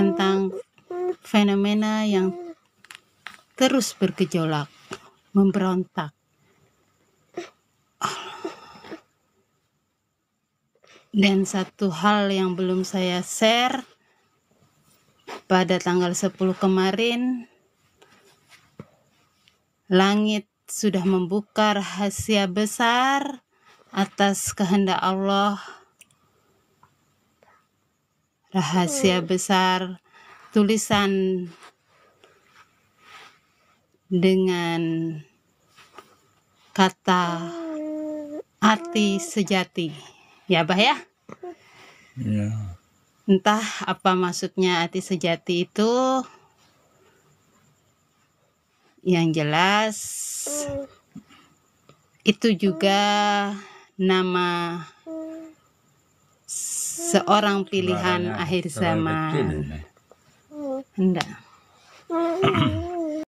tentang fenomena yang terus bergejolak, memberontak. Dan satu hal yang belum saya share pada tanggal 10 kemarin langit sudah membuka rahasia besar atas kehendak Allah rahasia hmm. besar tulisan dengan kata hmm. arti sejati ya bah ya yeah. entah apa maksudnya arti sejati itu yang jelas hmm. itu juga nama seorang pilihan akhir zaman. Hendak. Hmm. Hmm.